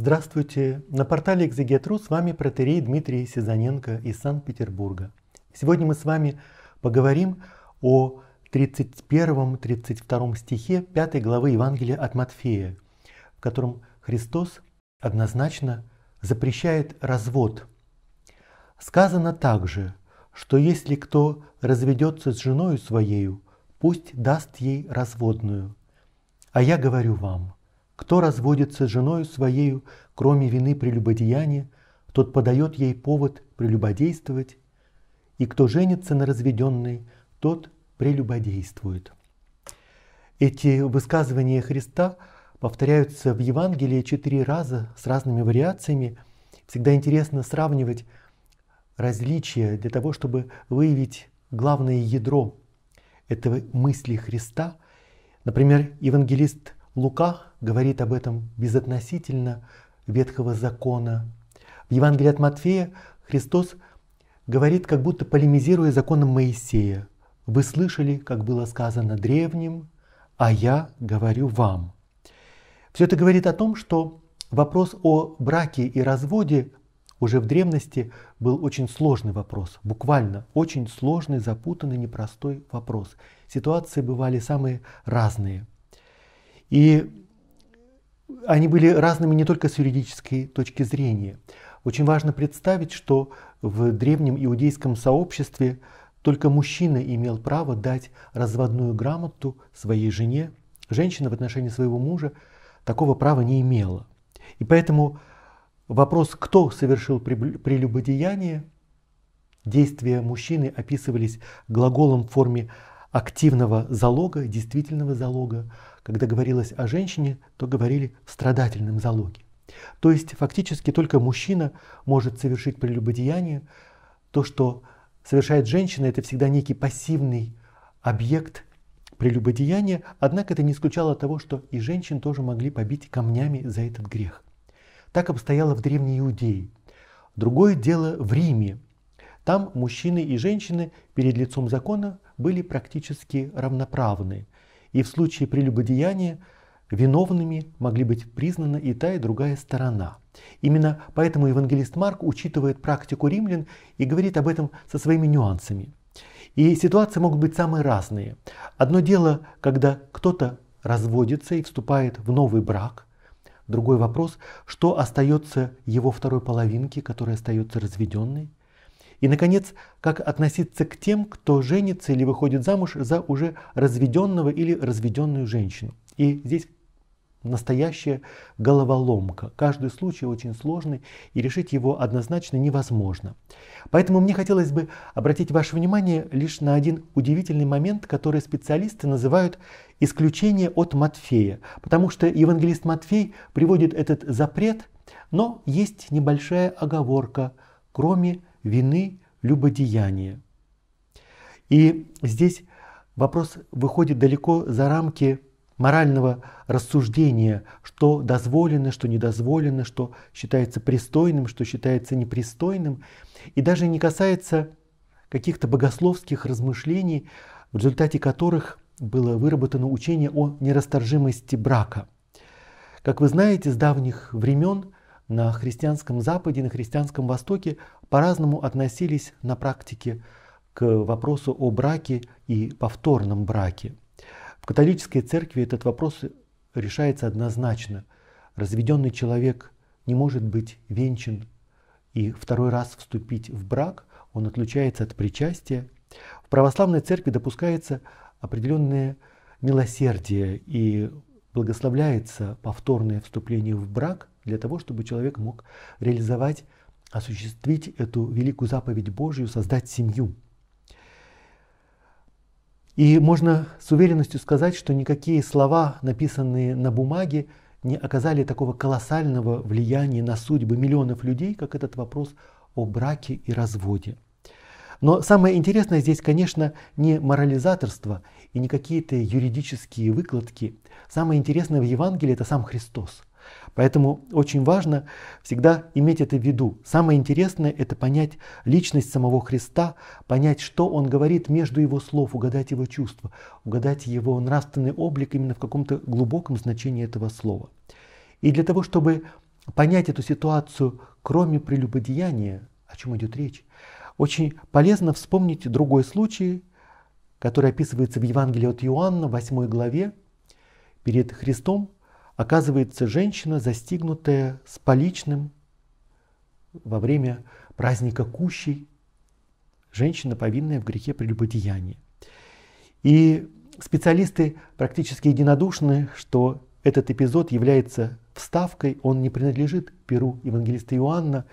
Здравствуйте! На портале «Экзегетру» с вами протерей Дмитрий Сизаненко из Санкт-Петербурга. Сегодня мы с вами поговорим о 31-32 стихе 5 главы Евангелия от Матфея, в котором Христос однозначно запрещает развод. Сказано также, что если кто разведется с женою своею, пусть даст ей разводную. А я говорю вам – кто разводится с женою своею, кроме вины прелюбодеяния, тот подает ей повод прелюбодействовать, и кто женится на разведенной, тот прелюбодействует. Эти высказывания Христа повторяются в Евангелии четыре раза с разными вариациями. Всегда интересно сравнивать различия для того, чтобы выявить главное ядро этого мысли Христа. Например, евангелист Лука говорит об этом безотносительно Ветхого закона. В Евангелии от Матфея Христос говорит, как будто полемизируя законом Моисея. «Вы слышали, как было сказано древним, а я говорю вам». Все это говорит о том, что вопрос о браке и разводе уже в древности был очень сложный вопрос, буквально очень сложный, запутанный, непростой вопрос. Ситуации бывали самые разные – и они были разными не только с юридической точки зрения. Очень важно представить, что в древнем иудейском сообществе только мужчина имел право дать разводную грамоту своей жене. Женщина в отношении своего мужа такого права не имела. И поэтому вопрос, кто совершил прелюбодеяние, действия мужчины описывались глаголом в форме активного залога, действительного залога, когда говорилось о женщине, то говорили в страдательном залоге. То есть фактически только мужчина может совершить прелюбодеяние. То, что совершает женщина, это всегда некий пассивный объект прелюбодеяния, однако это не исключало того, что и женщин тоже могли побить камнями за этот грех. Так обстояло в Древней Иудее. Другое дело в Риме. Там мужчины и женщины перед лицом закона были практически равноправны – и в случае прелюбодеяния виновными могли быть признаны и та, и другая сторона. Именно поэтому евангелист Марк учитывает практику римлян и говорит об этом со своими нюансами. И ситуации могут быть самые разные. Одно дело, когда кто-то разводится и вступает в новый брак. Другой вопрос, что остается его второй половинке, которая остается разведенной. И, наконец, как относиться к тем, кто женится или выходит замуж за уже разведенного или разведенную женщину. И здесь настоящая головоломка. Каждый случай очень сложный, и решить его однозначно невозможно. Поэтому мне хотелось бы обратить ваше внимание лишь на один удивительный момент, который специалисты называют исключение от Матфея, потому что евангелист Матфей приводит этот запрет, но есть небольшая оговорка, кроме вины, любодеяния. И здесь вопрос выходит далеко за рамки морального рассуждения, что дозволено, что недозволено, что считается пристойным, что считается непристойным, и даже не касается каких-то богословских размышлений, в результате которых было выработано учение о нерасторжимости брака. Как вы знаете, с давних времен на христианском Западе, на христианском Востоке по-разному относились на практике к вопросу о браке и повторном браке. В католической церкви этот вопрос решается однозначно. Разведенный человек не может быть венчан и второй раз вступить в брак, он отлучается от причастия. В православной церкви допускается определенное милосердие и благословляется повторное вступление в брак для того, чтобы человек мог реализовать осуществить эту великую заповедь Божью, создать семью. И можно с уверенностью сказать, что никакие слова, написанные на бумаге, не оказали такого колоссального влияния на судьбы миллионов людей, как этот вопрос о браке и разводе. Но самое интересное здесь, конечно, не морализаторство и не какие-то юридические выкладки. Самое интересное в Евангелии – это сам Христос. Поэтому очень важно всегда иметь это в виду. Самое интересное – это понять личность самого Христа, понять, что Он говорит между Его слов, угадать Его чувства, угадать Его нравственный облик именно в каком-то глубоком значении этого слова. И для того, чтобы понять эту ситуацию, кроме прелюбодеяния, о чем идет речь, очень полезно вспомнить другой случай, который описывается в Евангелии от Иоанна, 8 главе. Перед Христом оказывается женщина, застигнутая с поличным во время праздника кущей, женщина, повинная в грехе прелюбодеяния. И специалисты практически единодушны, что этот эпизод является вставкой, он не принадлежит перу евангелиста Иоанна,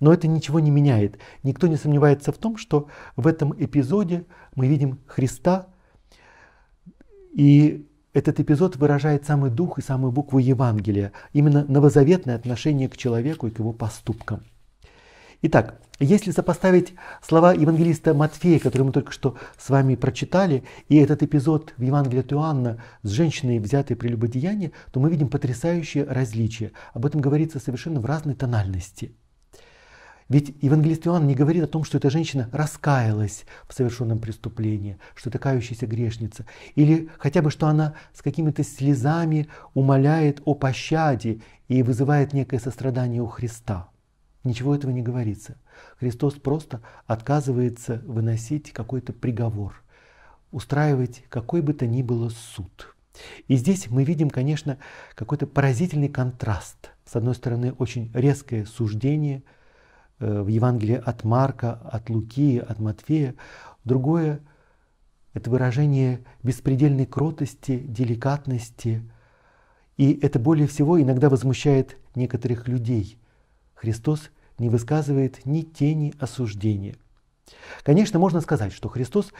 но это ничего не меняет. Никто не сомневается в том, что в этом эпизоде мы видим Христа и этот эпизод выражает самый дух и самую букву Евангелия, именно новозаветное отношение к человеку и к его поступкам. Итак, если сопоставить слова евангелиста Матфея, которые мы только что с вами прочитали, и этот эпизод в Евангелии от Иоанна с женщиной, взятой при любодеянии, то мы видим потрясающее различие. Об этом говорится совершенно в разной тональности – ведь евангелист Иоанн не говорит о том, что эта женщина раскаялась в совершенном преступлении, что это кающаяся грешница, или хотя бы, что она с какими-то слезами умоляет о пощаде и вызывает некое сострадание у Христа. Ничего этого не говорится. Христос просто отказывается выносить какой-то приговор, устраивать какой бы то ни было суд. И здесь мы видим, конечно, какой-то поразительный контраст. С одной стороны, очень резкое суждение – Э, в Евангелии от Марка, от Луки, от Матфея. Другое — это выражение беспредельной кротости, деликатности. И это более всего иногда возмущает некоторых людей. Христос не высказывает ни тени осуждения. Конечно, можно сказать, что Христос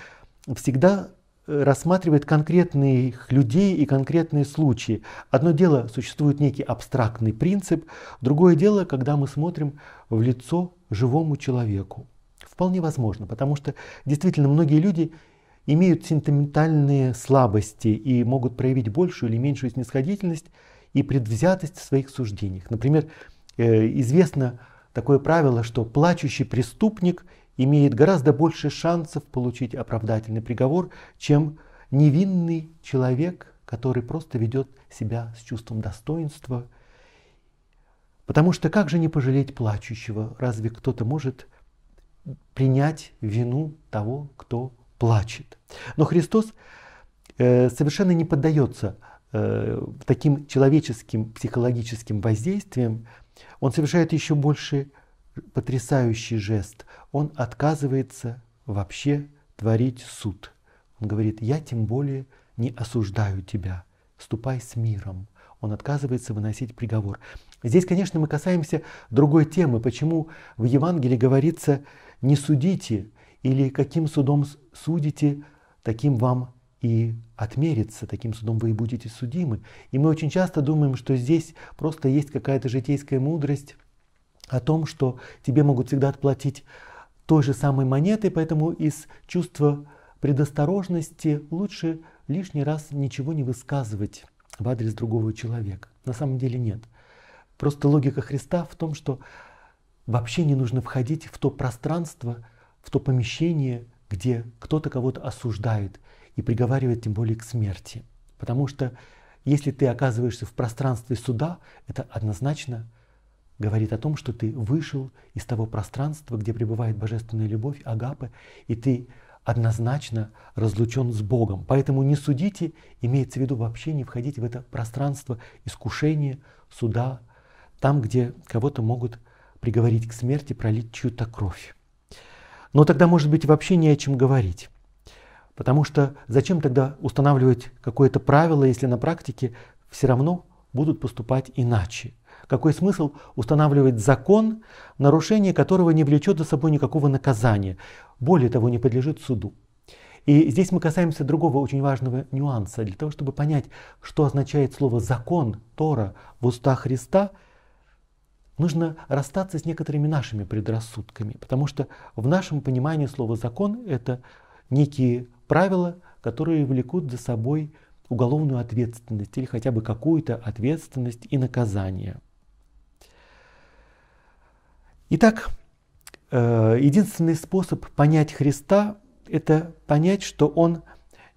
всегда рассматривает конкретных людей и конкретные случаи. Одно дело, существует некий абстрактный принцип, другое дело, когда мы смотрим в лицо живому человеку. Вполне возможно, потому что действительно многие люди имеют сентиментальные слабости и могут проявить большую или меньшую снисходительность и предвзятость в своих суждениях. Например, э, известно такое правило, что плачущий преступник – имеет гораздо больше шансов получить оправдательный приговор, чем невинный человек, который просто ведет себя с чувством достоинства. Потому что как же не пожалеть плачущего? Разве кто-то может принять вину того, кто плачет? Но Христос э, совершенно не поддается э, таким человеческим психологическим воздействиям. Он совершает еще больше потрясающий жест. Он отказывается вообще творить суд. Он говорит, я тем более не осуждаю тебя, ступай с миром. Он отказывается выносить приговор. Здесь, конечно, мы касаемся другой темы, почему в Евангелии говорится «не судите» или «каким судом судите, таким вам и отмерится, таким судом вы и будете судимы». И мы очень часто думаем, что здесь просто есть какая-то житейская мудрость, о том, что тебе могут всегда отплатить той же самой монетой, поэтому из чувства предосторожности лучше лишний раз ничего не высказывать в адрес другого человека. На самом деле нет. Просто логика Христа в том, что вообще не нужно входить в то пространство, в то помещение, где кто-то кого-то осуждает и приговаривает тем более к смерти. Потому что если ты оказываешься в пространстве суда, это однозначно говорит о том, что ты вышел из того пространства, где пребывает божественная любовь, агапы, и ты однозначно разлучен с Богом. Поэтому не судите, имеется в виду вообще не входить в это пространство искушения, суда, там, где кого-то могут приговорить к смерти, пролить чью-то кровь. Но тогда, может быть, вообще не о чем говорить. Потому что зачем тогда устанавливать какое-то правило, если на практике все равно будут поступать иначе – какой смысл устанавливать закон, нарушение которого не влечет за собой никакого наказания, более того, не подлежит суду? И здесь мы касаемся другого очень важного нюанса. Для того, чтобы понять, что означает слово «закон» Тора в устах Христа, нужно расстаться с некоторыми нашими предрассудками, потому что в нашем понимании слово «закон» — это некие правила, которые влекут за собой уголовную ответственность или хотя бы какую-то ответственность и наказание. Итак, э, единственный способ понять Христа – это понять, что Он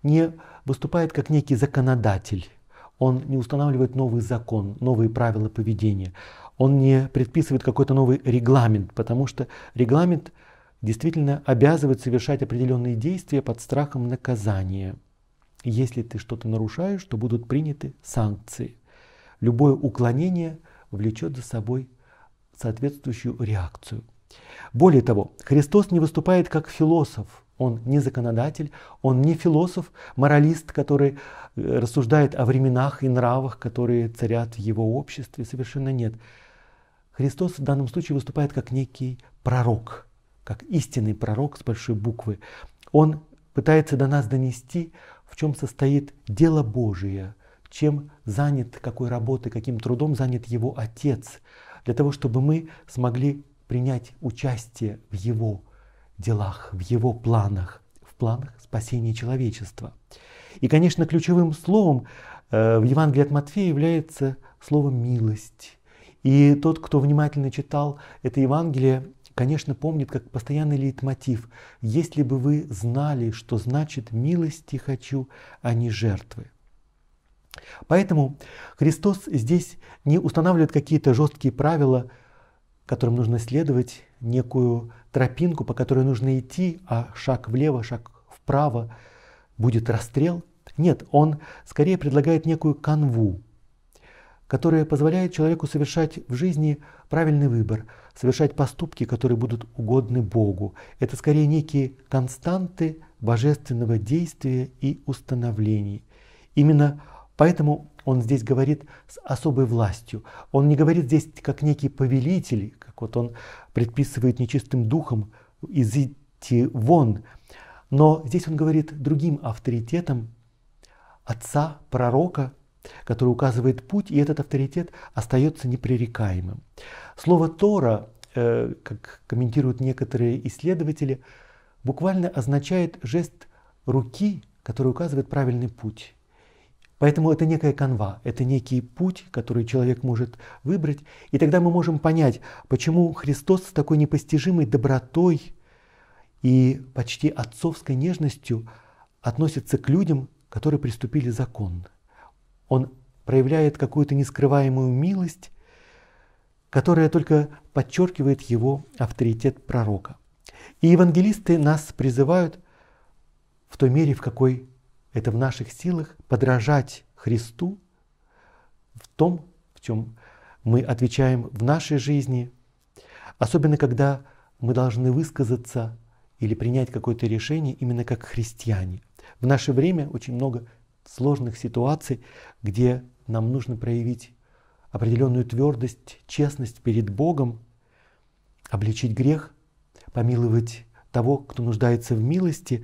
не выступает как некий законодатель, Он не устанавливает новый закон, новые правила поведения, Он не предписывает какой-то новый регламент, потому что регламент действительно обязывает совершать определенные действия под страхом наказания. Если ты что-то нарушаешь, то будут приняты санкции. Любое уклонение влечет за собой соответствующую реакцию. Более того, Христос не выступает как философ, он не законодатель, он не философ, моралист, который э, рассуждает о временах и нравах, которые царят в его обществе, совершенно нет. Христос в данном случае выступает как некий пророк, как истинный пророк с большой буквы. Он пытается до нас донести, в чем состоит дело Божие, чем занят, какой работой, каким трудом занят его Отец – для того, чтобы мы смогли принять участие в Его делах, в Его планах, в планах спасения человечества. И, конечно, ключевым словом э, в Евангелии от Матфея является слово «милость». И тот, кто внимательно читал это Евангелие, конечно, помнит как постоянный лейтмотив «Если бы вы знали, что значит милости хочу, а не жертвы». Поэтому Христос здесь не устанавливает какие-то жесткие правила, которым нужно следовать, некую тропинку, по которой нужно идти, а шаг влево, шаг вправо будет расстрел. Нет, он скорее предлагает некую канву, которая позволяет человеку совершать в жизни правильный выбор, совершать поступки, которые будут угодны Богу. Это скорее некие константы божественного действия и установлений. Именно Поэтому он здесь говорит с особой властью. Он не говорит здесь как некий повелитель, как вот он предписывает нечистым духом «изите вон», но здесь он говорит другим авторитетом отца, пророка, который указывает путь, и этот авторитет остается непререкаемым. Слово «тора», э, как комментируют некоторые исследователи, буквально означает жест руки, который указывает правильный путь. Поэтому это некая канва, это некий путь, который человек может выбрать. И тогда мы можем понять, почему Христос с такой непостижимой добротой и почти отцовской нежностью относится к людям, которые приступили закон. Он проявляет какую-то нескрываемую милость, которая только подчеркивает его авторитет пророка. И евангелисты нас призывают в той мере, в какой это в наших силах подражать Христу в том, в чем мы отвечаем в нашей жизни, особенно когда мы должны высказаться или принять какое-то решение именно как христиане. В наше время очень много сложных ситуаций, где нам нужно проявить определенную твердость, честность перед Богом, обличить грех, помиловать того, кто нуждается в милости,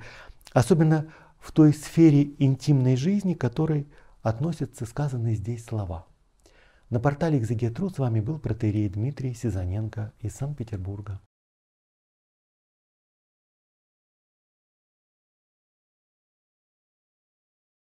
особенно в той сфере интимной жизни, которой относятся сказанные здесь слова. На портале «Экзегетру» с вами был протеерей Дмитрий Сизаненко из Санкт-Петербурга.